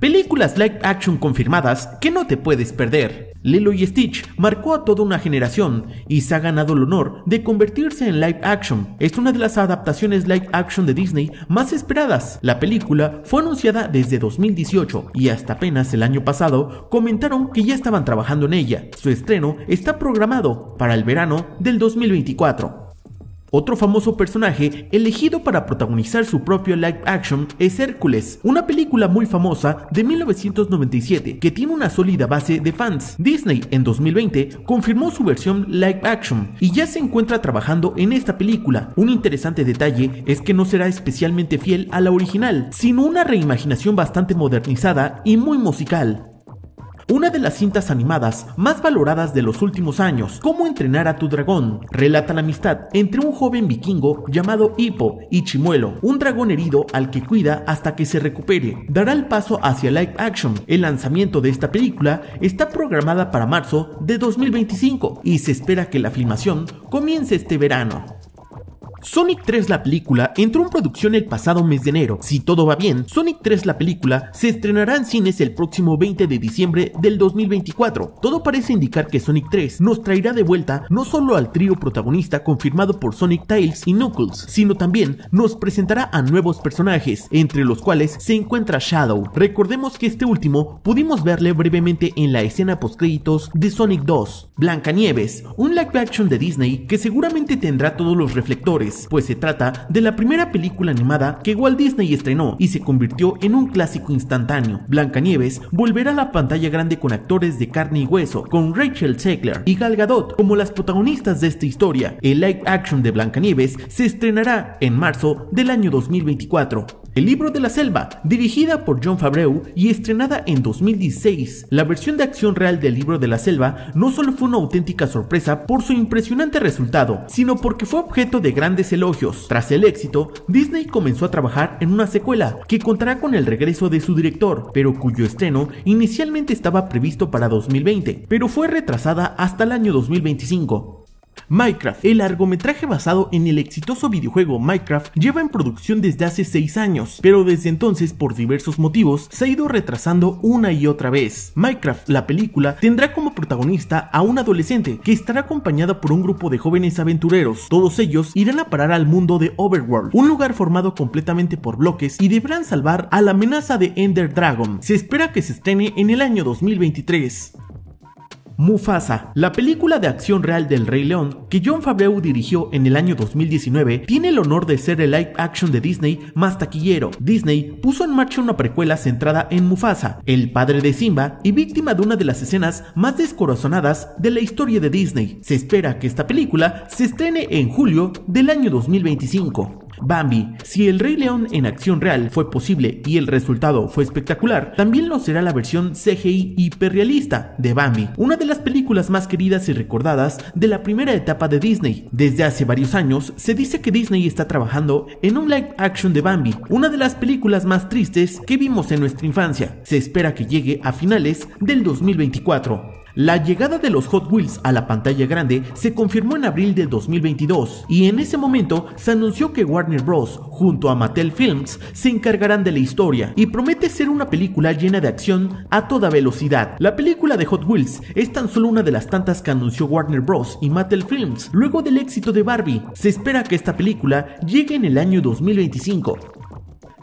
Películas live action confirmadas que no te puedes perder. Lilo y Stitch marcó a toda una generación y se ha ganado el honor de convertirse en live action. Es una de las adaptaciones live action de Disney más esperadas. La película fue anunciada desde 2018 y hasta apenas el año pasado comentaron que ya estaban trabajando en ella. Su estreno está programado para el verano del 2024. Otro famoso personaje elegido para protagonizar su propio live action es Hércules, una película muy famosa de 1997 que tiene una sólida base de fans. Disney en 2020 confirmó su versión live action y ya se encuentra trabajando en esta película. Un interesante detalle es que no será especialmente fiel a la original, sino una reimaginación bastante modernizada y muy musical una de las cintas animadas más valoradas de los últimos años, Cómo entrenar a tu dragón, relata la amistad entre un joven vikingo llamado Hippo y Chimuelo, un dragón herido al que cuida hasta que se recupere. Dará el paso hacia live action. El lanzamiento de esta película está programada para marzo de 2025 y se espera que la filmación comience este verano. Sonic 3 la película entró en producción el pasado mes de enero. Si todo va bien, Sonic 3 la película se estrenará en cines el próximo 20 de diciembre del 2024. Todo parece indicar que Sonic 3 nos traerá de vuelta no solo al trío protagonista confirmado por Sonic Tails y Knuckles, sino también nos presentará a nuevos personajes, entre los cuales se encuentra Shadow. Recordemos que este último pudimos verle brevemente en la escena postcréditos de Sonic 2. Blancanieves, un live action de Disney que seguramente tendrá todos los reflectores pues, pues se trata de la primera película animada que Walt Disney estrenó y se convirtió en un clásico instantáneo. Blancanieves volverá a la pantalla grande con actores de carne y hueso, con Rachel Zegler y Gal Gadot como las protagonistas de esta historia. El live action de Blancanieves se estrenará en marzo del año 2024. El libro de la selva, dirigida por John Favreau y estrenada en 2016, la versión de acción real del libro de la selva no solo fue una auténtica sorpresa por su impresionante resultado, sino porque fue objeto de grandes elogios. Tras el éxito, Disney comenzó a trabajar en una secuela que contará con el regreso de su director, pero cuyo estreno inicialmente estaba previsto para 2020, pero fue retrasada hasta el año 2025. Minecraft. El largometraje basado en el exitoso videojuego Minecraft lleva en producción desde hace 6 años, pero desde entonces por diversos motivos se ha ido retrasando una y otra vez. Minecraft, la película, tendrá como protagonista a un adolescente que estará acompañado por un grupo de jóvenes aventureros. Todos ellos irán a parar al mundo de Overworld, un lugar formado completamente por bloques y deberán salvar a la amenaza de Ender Dragon. Se espera que se estrene en el año 2023. Mufasa, la película de acción real del Rey León que John Favreau dirigió en el año 2019, tiene el honor de ser el live action de Disney más taquillero. Disney puso en marcha una precuela centrada en Mufasa, el padre de Simba y víctima de una de las escenas más descorazonadas de la historia de Disney. Se espera que esta película se estrene en julio del año 2025. Bambi, si el Rey León en acción real fue posible y el resultado fue espectacular, también lo será la versión CGI hiperrealista de Bambi, una de las películas más queridas y recordadas de la primera etapa de Disney. Desde hace varios años se dice que Disney está trabajando en un live action de Bambi, una de las películas más tristes que vimos en nuestra infancia. Se espera que llegue a finales del 2024. La llegada de los Hot Wheels a la pantalla grande se confirmó en abril de 2022 y en ese momento se anunció que Warner Bros. junto a Mattel Films se encargarán de la historia y promete ser una película llena de acción a toda velocidad. La película de Hot Wheels es tan solo una de las tantas que anunció Warner Bros. y Mattel Films luego del éxito de Barbie. Se espera que esta película llegue en el año 2025.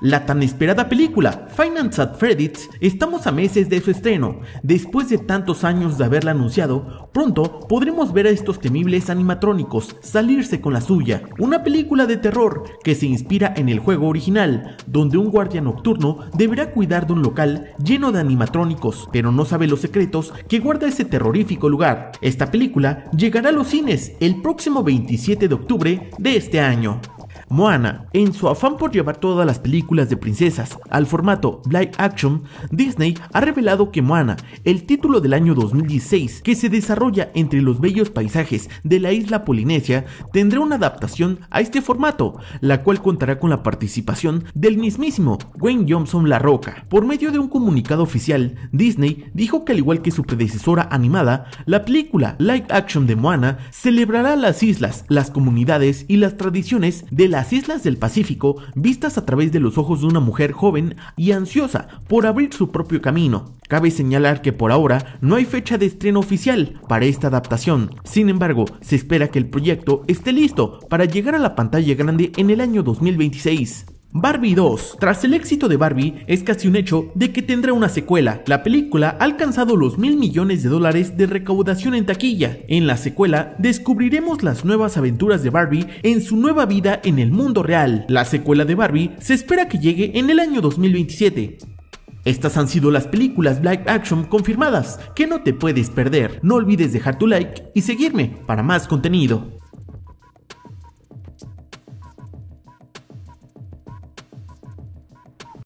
La tan esperada película, Finance at Freddy's, estamos a meses de su estreno. Después de tantos años de haberla anunciado, pronto podremos ver a estos temibles animatrónicos salirse con la suya. Una película de terror que se inspira en el juego original, donde un guardia nocturno deberá cuidar de un local lleno de animatrónicos, pero no sabe los secretos que guarda ese terrorífico lugar. Esta película llegará a los cines el próximo 27 de octubre de este año. Moana, en su afán por llevar todas las películas de princesas al formato live action, Disney ha revelado que Moana, el título del año 2016 que se desarrolla entre los bellos paisajes de la isla polinesia, tendrá una adaptación a este formato, la cual contará con la participación del mismísimo Wayne Johnson La Roca. Por medio de un comunicado oficial, Disney dijo que al igual que su predecesora animada, la película live action de Moana celebrará las islas, las comunidades y las tradiciones de la las islas del Pacífico vistas a través de los ojos de una mujer joven y ansiosa por abrir su propio camino. Cabe señalar que por ahora no hay fecha de estreno oficial para esta adaptación, sin embargo se espera que el proyecto esté listo para llegar a la pantalla grande en el año 2026. Barbie 2. Tras el éxito de Barbie, es casi un hecho de que tendrá una secuela. La película ha alcanzado los mil millones de dólares de recaudación en taquilla. En la secuela, descubriremos las nuevas aventuras de Barbie en su nueva vida en el mundo real. La secuela de Barbie se espera que llegue en el año 2027. Estas han sido las películas Black action confirmadas que no te puedes perder. No olvides dejar tu like y seguirme para más contenido.